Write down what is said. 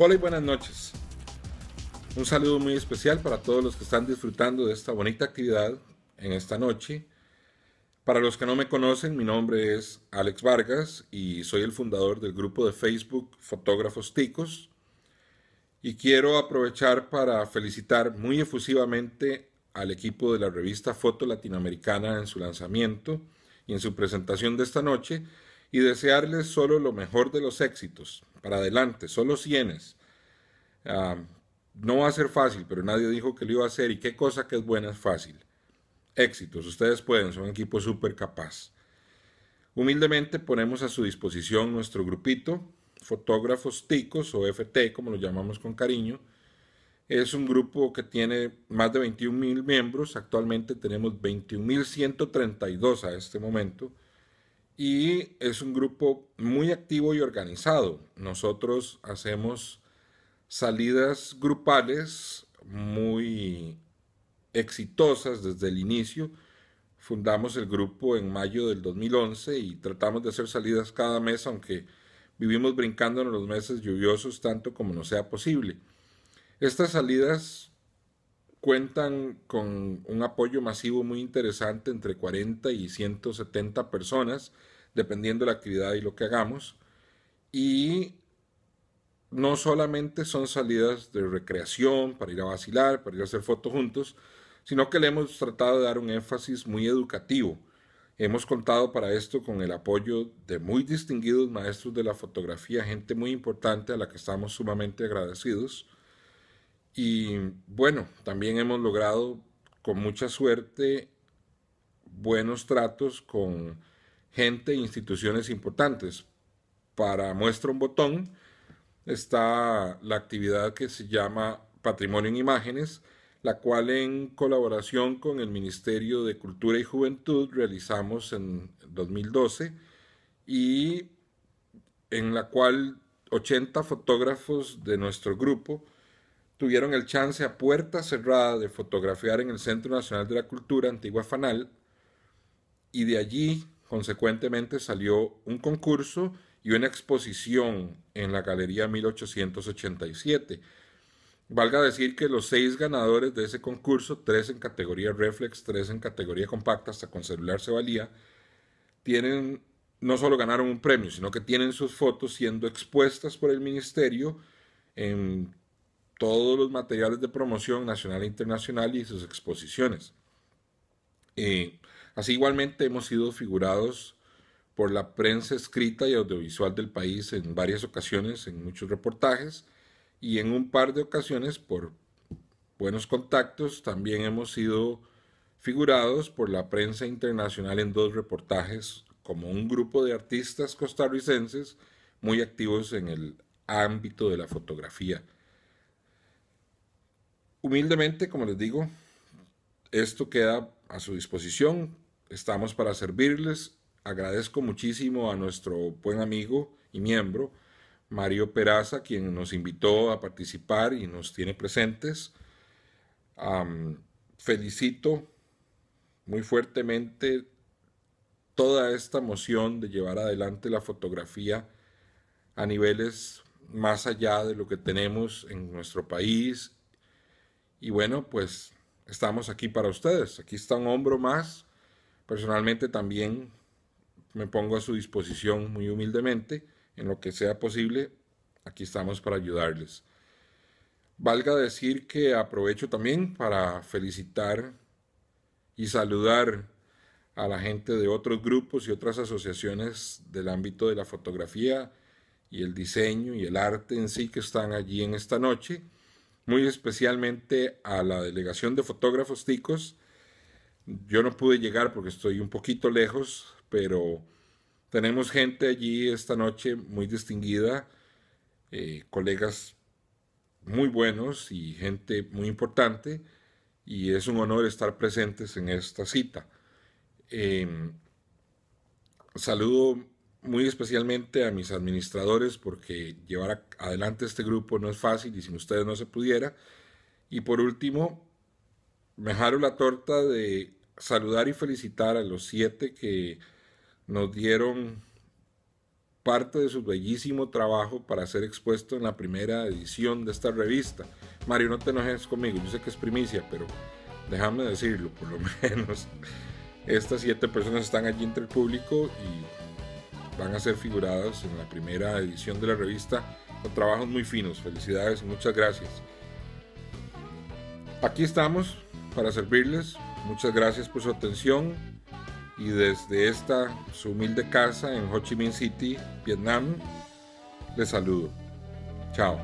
Hola y buenas noches. Un saludo muy especial para todos los que están disfrutando de esta bonita actividad en esta noche. Para los que no me conocen, mi nombre es Alex Vargas y soy el fundador del grupo de Facebook Fotógrafos Ticos. Y quiero aprovechar para felicitar muy efusivamente al equipo de la revista Foto Latinoamericana en su lanzamiento y en su presentación de esta noche, y desearles solo lo mejor de los éxitos. Para adelante, solo sienes. Ah, no va a ser fácil, pero nadie dijo que lo iba a hacer y qué cosa que es buena es fácil. Éxitos, ustedes pueden, son un equipo súper capaz. Humildemente ponemos a su disposición nuestro grupito, fotógrafos ticos o FT, como lo llamamos con cariño. Es un grupo que tiene más de 21 mil miembros. Actualmente tenemos 21.132 a este momento y es un grupo muy activo y organizado. Nosotros hacemos salidas grupales muy exitosas desde el inicio. Fundamos el grupo en mayo del 2011 y tratamos de hacer salidas cada mes, aunque vivimos brincando en los meses lluviosos tanto como nos sea posible. Estas salidas cuentan con un apoyo masivo muy interesante entre 40 y 170 personas, dependiendo de la actividad y lo que hagamos. Y no solamente son salidas de recreación, para ir a vacilar, para ir a hacer fotos juntos, sino que le hemos tratado de dar un énfasis muy educativo. Hemos contado para esto con el apoyo de muy distinguidos maestros de la fotografía, gente muy importante a la que estamos sumamente agradecidos. Y bueno, también hemos logrado con mucha suerte buenos tratos con gente e instituciones importantes. Para muestra un botón está la actividad que se llama Patrimonio en Imágenes, la cual en colaboración con el Ministerio de Cultura y Juventud realizamos en 2012 y en la cual 80 fotógrafos de nuestro grupo tuvieron el chance a puerta cerrada de fotografiar en el Centro Nacional de la Cultura, antigua FANAL, y de allí, consecuentemente, salió un concurso y una exposición en la Galería 1887. Valga decir que los seis ganadores de ese concurso, tres en categoría reflex, tres en categoría compacta, hasta con celular se valía, tienen, no solo ganaron un premio, sino que tienen sus fotos siendo expuestas por el ministerio en todos los materiales de promoción nacional e internacional y sus exposiciones. Eh, así igualmente hemos sido figurados por la prensa escrita y audiovisual del país en varias ocasiones, en muchos reportajes, y en un par de ocasiones por buenos contactos también hemos sido figurados por la prensa internacional en dos reportajes como un grupo de artistas costarricenses muy activos en el ámbito de la fotografía Humildemente, como les digo, esto queda a su disposición. Estamos para servirles. Agradezco muchísimo a nuestro buen amigo y miembro, Mario Peraza, quien nos invitó a participar y nos tiene presentes. felicito muy fuertemente toda esta moción de llevar adelante la fotografía a niveles más allá de lo que tenemos en nuestro país y bueno, pues estamos aquí para ustedes. Aquí está un hombro más. Personalmente también me pongo a su disposición muy humildemente en lo que sea posible. Aquí estamos para ayudarles. Valga decir que aprovecho también para felicitar y saludar a la gente de otros grupos y otras asociaciones del ámbito de la fotografía y el diseño y el arte en sí que están allí en esta noche muy especialmente a la delegación de fotógrafos ticos. Yo no pude llegar porque estoy un poquito lejos, pero tenemos gente allí esta noche muy distinguida, eh, colegas muy buenos y gente muy importante, y es un honor estar presentes en esta cita. Em, saludo muy especialmente a mis administradores porque llevar adelante este grupo no es fácil y sin ustedes no se pudiera. Y por último, me jaro la torta de saludar y felicitar a los siete que nos dieron parte de su bellísimo trabajo para ser expuesto en la primera edición de esta revista. Mario, no te enojes conmigo, yo sé que es primicia, pero déjame decirlo, por lo menos. Estas siete personas están allí entre el público y van a ser figurados en la primera edición de la revista con trabajos muy finos. Felicidades y muchas gracias. Aquí estamos para servirles. Muchas gracias por su atención y desde esta su humilde casa en Ho Chi Minh City, Vietnam, les saludo. Chao.